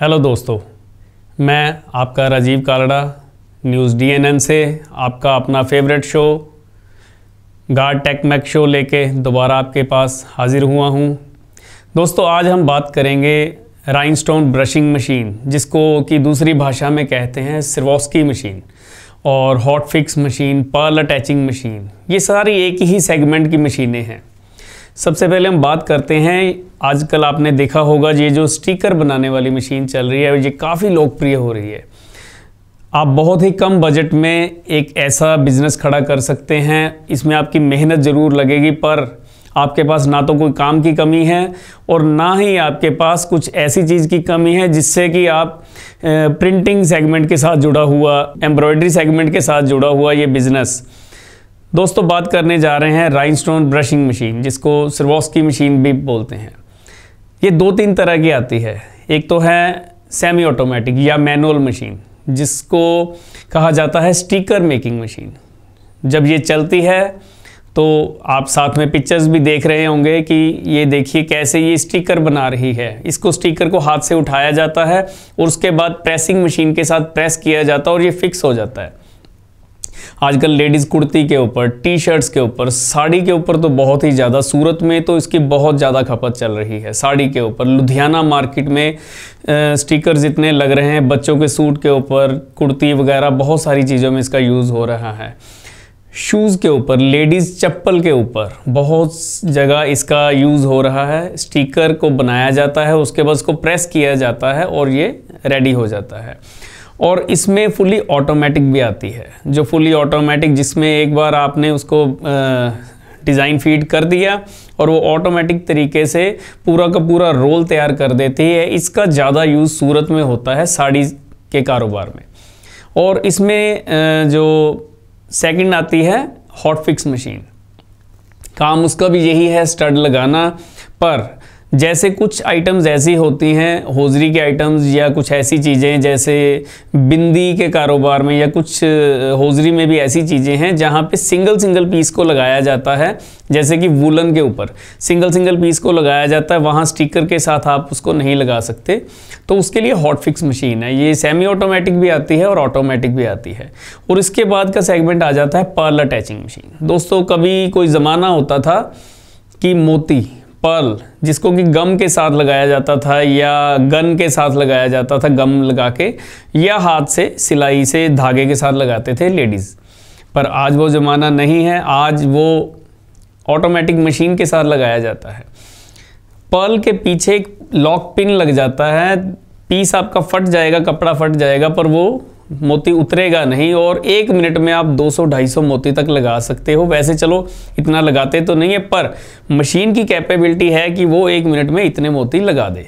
hello दोस्तों मैं आपका राजीव कालड़ा न्यूज़ डीएनएन से आपका अपना फेवरेट शो गार्ड टेक मैक शो लेके दोबारा आपके पास हाज़िर हुआ हूँ दोस्तों आज हम बात करेंगे राइनस्टोन ब्रशिंग मशीन जिसको कि दूसरी भाषा में कहते हैं सिरवॉस्की मशीन और hot fix machine pearl attaching machine ये सारी एक ही सेगमेंट की मशीनें हैं सबसे पहले हम बात करते हैं आजकल आपने देखा होगा ये जो स्टिकर बनाने वाली मशीन चल रही है ये काफ़ी लोकप्रिय हो रही है आप बहुत ही कम बजट में एक ऐसा बिजनेस खड़ा कर सकते हैं इसमें आपकी मेहनत ज़रूर लगेगी पर आपके पास ना तो कोई काम की कमी है और ना ही आपके पास कुछ ऐसी चीज़ की कमी है जिससे कि आप प्रिंटिंग सेगमेंट के साथ जुड़ा हुआ एम्ब्रॉयडरी सेगमेंट के साथ जुड़ा हुआ ये बिज़नेस दोस्तों बात करने जा रहे हैं राइनस्टोन ब्रशिंग मशीन जिसको की मशीन भी बोलते हैं ये दो तीन तरह की आती है एक तो है सेमी ऑटोमेटिक या मैनुअल मशीन जिसको कहा जाता है स्टिकर मेकिंग मशीन जब ये चलती है तो आप साथ में पिक्चर्स भी देख रहे होंगे कि ये देखिए कैसे ये स्टिकर बना रही है इसको स्टिकर को हाथ से उठाया जाता है और उसके बाद प्रेसिंग मशीन के साथ प्रेस किया जाता है और ये फिक्स हो जाता है आजकल लेडीज़ कुर्ती के ऊपर टी शर्ट्स के ऊपर साड़ी के ऊपर तो बहुत ही ज़्यादा सूरत में तो इसकी बहुत ज़्यादा खपत चल रही है साड़ी के ऊपर लुधियाना मार्केट में स्टिकर्स इतने लग रहे हैं बच्चों के सूट के ऊपर कुर्ती वगैरह बहुत सारी चीज़ों में इसका यूज़ हो रहा है शूज़ के ऊपर लेडीज़ चप्पल के ऊपर बहुत जगह इसका यूज़ हो रहा है स्टिकर को बनाया जाता है उसके बाद उसको प्रेस किया जाता है और ये रेडी हो जाता है और इसमें फुली ऑटोमेटिक भी आती है जो फुली ऑटोमेटिक जिसमें एक बार आपने उसको डिज़ाइन फीड कर दिया और वो ऑटोमेटिक तरीके से पूरा का पूरा रोल तैयार कर देती है इसका ज़्यादा यूज़ सूरत में होता है साड़ी के कारोबार में और इसमें जो सेकंड आती है हॉट फिक्स मशीन काम उसका भी यही है स्टड लगाना पर जैसे कुछ आइटम्स ऐसी होती हैं होजरी के आइटम्स या कुछ ऐसी चीज़ें जैसे बिंदी के कारोबार में या कुछ होजरी में भी ऐसी चीज़ें हैं जहाँ पे सिंगल सिंगल पीस को लगाया जाता है जैसे कि वूलन के ऊपर सिंगल सिंगल पीस को लगाया जाता है वहाँ स्टिकर के साथ आप उसको नहीं लगा सकते तो उसके लिए हॉट फिक्स मशीन है ये सेमी ऑटोमेटिक भी आती है और ऑटोमेटिक भी आती है और इसके बाद का सेगमेंट आ जाता है पर्ल अटैचिंग मशीन दोस्तों कभी कोई ज़माना होता था कि मोती पर्ल जिसको कि गम के साथ लगाया जाता था या गन के साथ लगाया जाता था गम लगा के या हाथ से सिलाई से धागे के साथ लगाते थे लेडीज़ पर आज वो ज़माना नहीं है आज वो ऑटोमेटिक मशीन के साथ लगाया जाता है पर्ल के पीछे एक लॉक पिन लग जाता है पीस आपका फट जाएगा कपड़ा फट जाएगा पर वो मोती उतरेगा नहीं और एक मिनट में आप 200-250 मोती तक लगा सकते हो वैसे चलो इतना लगाते तो नहीं है पर मशीन की कैपेबिलिटी है कि वो एक मिनट में इतने मोती लगा दे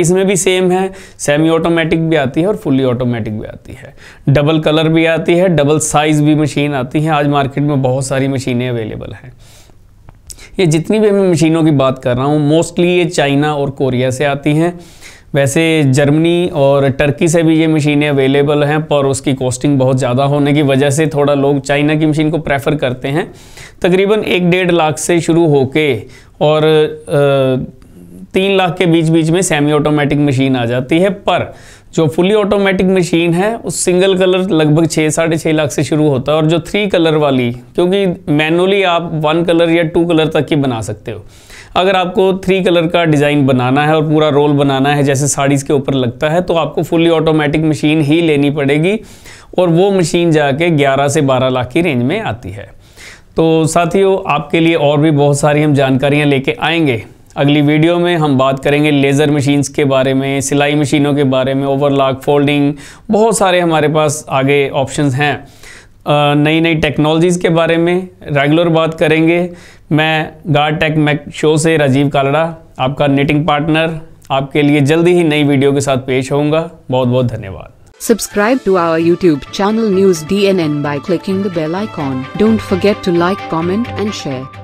इसमें भी सेम है सेमी ऑटोमेटिक भी आती है और फुली ऑटोमेटिक भी आती है डबल कलर भी आती है डबल साइज़ भी मशीन आती है आज मार्केट में बहुत सारी मशीनें अवेलेबल हैं ये जितनी भी मैं मशीनों की बात कर रहा हूँ मोस्टली ये चाइना और कोरिया से आती हैं वैसे जर्मनी और टर्की से भी ये मशीनें अवेलेबल हैं पर उसकी कॉस्टिंग बहुत ज़्यादा होने की वजह से थोड़ा लोग चाइना की मशीन को प्रेफर करते हैं तकरीबन एक डेढ़ लाख से शुरू होके और तीन लाख के बीच बीच में सेमी ऑटोमेटिक मशीन आ जाती है पर जो फुली ऑटोमेटिक मशीन है उस सिंगल कलर लगभग छः साढ़े छः लाख से शुरू होता है और जो थ्री कलर वाली क्योंकि मैनुअली आप वन कलर या टू कलर तक की बना सकते हो अगर आपको थ्री कलर का डिज़ाइन बनाना है और पूरा रोल बनाना है जैसे साड़ीज़ के ऊपर लगता है तो आपको फुली ऑटोमेटिक मशीन ही लेनी पड़ेगी और वो मशीन जाके 11 से 12 लाख की रेंज में आती है तो साथियों आपके लिए और भी बहुत सारी हम जानकारियाँ लेके आएंगे अगली वीडियो में हम बात करेंगे लेज़र मशीन्स के बारे में सिलाई मशीनों के बारे में ओवरलाक फोल्डिंग बहुत सारे हमारे पास आगे ऑप्शंस हैं नई नई टेक्नोलॉजीज़ के बारे में रेगुलर बात करेंगे मैं गार्ड टेक मैक शो से राजीव कालड़ा आपका नेटिंग पार्टनर आपके लिए जल्दी ही नई वीडियो के साथ पेश होऊंगा बहुत बहुत धन्यवाद subscribe to our YouTube channel news D N N by clicking bell icon don't forget to like comment and share